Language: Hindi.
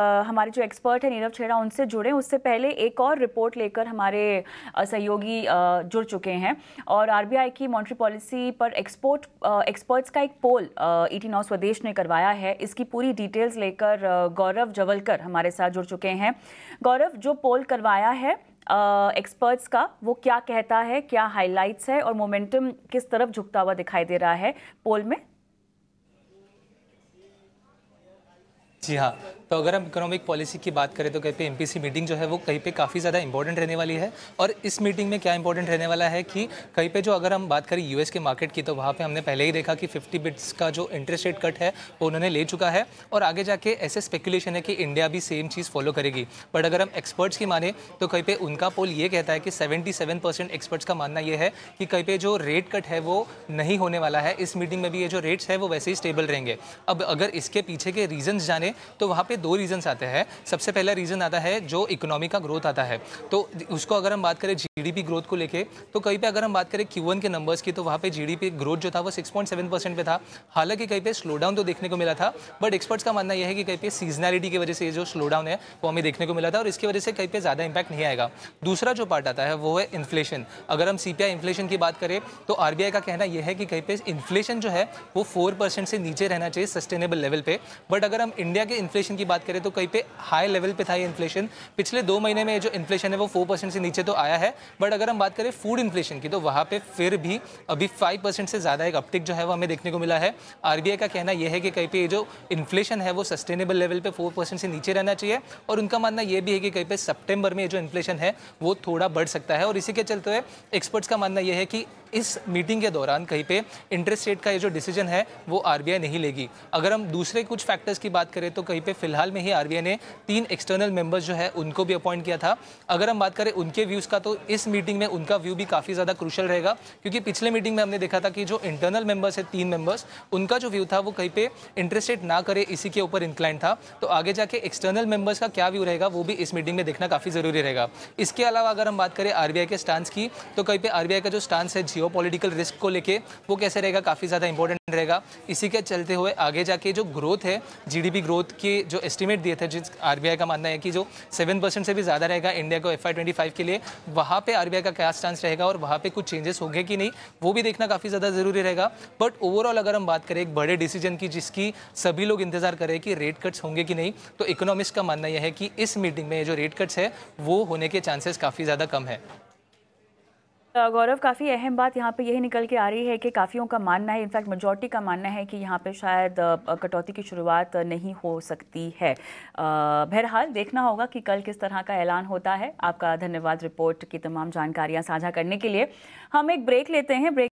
हमारे जो एक्सपर्ट है नीरव छेड़ा उनसे जुड़े उससे पहले एक और रिपोर्ट लेकर हमारे सहयोगी जुड़ चुके हैं और आरबीआई की मॉनिटरी पॉलिसी पर एक्सपोर्ट एक्सपर्ट्स का एक पोल ईटी e नौ स्वदेश ने करवाया है इसकी पूरी डिटेल्स लेकर गौरव जवलकर हमारे साथ जुड़ चुके हैं गौरव जो पोल करवाया है एक्सपर्ट्स का वो क्या कहता है क्या हाईलाइट्स है और मोमेंटम किस तरफ झुकता हुआ दिखाई दे रहा है पोल में जी हाँ तो अगर हम इकोनॉमिक पॉलिसी की बात करें तो कहीं पे एमपीसी मीटिंग जो है वो कहीं पे काफ़ी ज़्यादा इंपॉर्टेंट रहने वाली है और इस मीटिंग में क्या इंपॉर्टेंट रहने वाला है कि कहीं पे जो अगर हम बात करें यूएस के मार्केट की तो वहाँ पे हमने पहले ही देखा कि 50 बिट्स का जो इंटरेस्ट रेट कट है वो उन्होंने ले चुका है और आगे जाके ऐसे स्पेकुलेशन है कि इंडिया भी सेम चीज़ फॉलो करेगी बट अगर हम एक्सपर्ट्स की माने तो कहीं पर उनका पोल ये कहता है कि सेवेंटी एक्सपर्ट्स का मानना ये है कि कहीं पर जो रेट कट है वो नहीं होने वाला है इस मीटिंग में भी ये जो रेट्स है वो वैसे ही स्टेबल रहेंगे अब अगर इसके पीछे के रीजन्स जाने तो वहाँ पर पे दो रीजंस आते हैं सबसे पहला रीज़न आता है जो इकोनॉमी का ग्रोथ आता है तो उसको अगर हम बात करें जीडीपी ग्रोथ को लेके तो कहीं पे अगर हम बात करें क्यू के नंबर्स की तो वहाँ पे जीडीपी ग्रोथ जो था वो 6.7 परसेंट पे था हालांकि कहीं पे स्लो डाउन तो देखने को मिला था बट एक्सपर्ट्स का मानना यह है कि कहीं पे सीजनैलिटी की वजह से जो स्लो डाउन है वो हमें देखने को मिला था और इसकी वजह से कहीं पे ज़्यादा इंपैक्ट नहीं आएगा दूसरा जो पार्ट आता है वो है इन्फ्लेशन अगर हम सी इन्फ्लेशन की बात करें तो आर का कहना यह है कि कहीं पे इन्फ्लेशन जो है वो फोर से नीचे रहना चाहिए सस्टेनेबल लेवल पर बट अगर हम इंडिया के इन्फ्लेशन की की बात करें तो कहीं पे हाई लेवल पे था ये इन्फ्लेशन पिछले दो महीने में जो इन्फ्लेशन है वो फोर परसेंट से नीचे तो आया है बट अगर हम बात करें फूड इन्फ्लेशन की तो वहाँ पे फिर भी अभी फाइव परसेंट से ज़्यादा एक अपटिक जो है वो हमें देखने को मिला है आर का कहना यह है कि कहीं पे जो इन्फ्लेशन है वो सस्टेनेबल लेवल पर फोर से नीचे रहना चाहिए और उनका मानना यह भी है कि कहीं पर सेप्टेम्बर में जो इन्फ्लेशन है वो थोड़ा बढ़ सकता है और इसी के चलते हुए एक्सपर्ट्स का मानना यह है कि इस मीटिंग के दौरान कहीं पे इंटरेस्ट रेट का ये जो डिसीजन है वो आरबीआई नहीं लेगी अगर हम दूसरे कुछ फैक्टर्स की बात करें तो कहीं पे फिलहाल फिलहाल में ही आरबीआई ने तीन एक्सटर्नल मेंबर्स जो है उनको भी अपॉइंट किया था अगर हम बात करें उनके व्यूज़ का तो इस मीटिंग में उनका व्यू भी काफ़ी ज़्यादा क्रूशल रहेगा क्योंकि पिछले मीटिंग में हमने देखा था कि जो इंटरनल मेंबर्स है तीन मेंबर्स उनका जो व्यू था वो कहीं पे इंटरेस्टेड ना करे इसी के ऊपर इंक्लाइन था तो आगे जाके एक्सटर्नल मेंबर्स का क्या व्यू रहेगा वो भी इस मीटिंग में देखना काफ़ी ज़रूरी रहेगा इसके अलावा अगर हम बात करें आरबीआई के स्टांस की तो कहीं पे आरबीआई का जो स्टांस है जियो रिस्क को लेकर वो कैसे रहेगा काफ़ी ज़्यादा इंपॉर्टेंट रहेगा इसी के चलते हुए आगे जाके जो ग्रोथ है जीडीपी ग्रोथ की जो एस्टिमेट दिए थे जिस आर का मानना है कि जो सेवन परसेंट से भी ज़्यादा रहेगा इंडिया को एफ आई के लिए वहाँ पर आर का क्या स्टांस रहेगा और वहाँ पर कुछ चेंजेस होंगे कि नहीं वो भी देखना काफ़ी ज़्यादा ज़रूरी रहेगा बट ओवरऑल अगर हम बात करें एक बड़े डिसीजन की जिसकी सभी लोग इंतजार करें कि रेट कट्स होंगे कि नहीं तो इकोनॉमिक्स का मानना यह है कि इस मीटिंग में जो रेट कट्स है वो होने के चांसेस काफ़ी ज़्यादा कम है गौरव काफ़ी अहम बात यहाँ पे यही निकल के आ रही है कि काफ़ियों का मानना है इनफैक्ट मेजोरिटी का मानना है कि यहाँ पे शायद कटौती की शुरुआत नहीं हो सकती है बहरहाल देखना होगा कि कल किस तरह का ऐलान होता है आपका धन्यवाद रिपोर्ट की तमाम जानकारियाँ साझा करने के लिए हम एक ब्रेक लेते हैं ब्रेक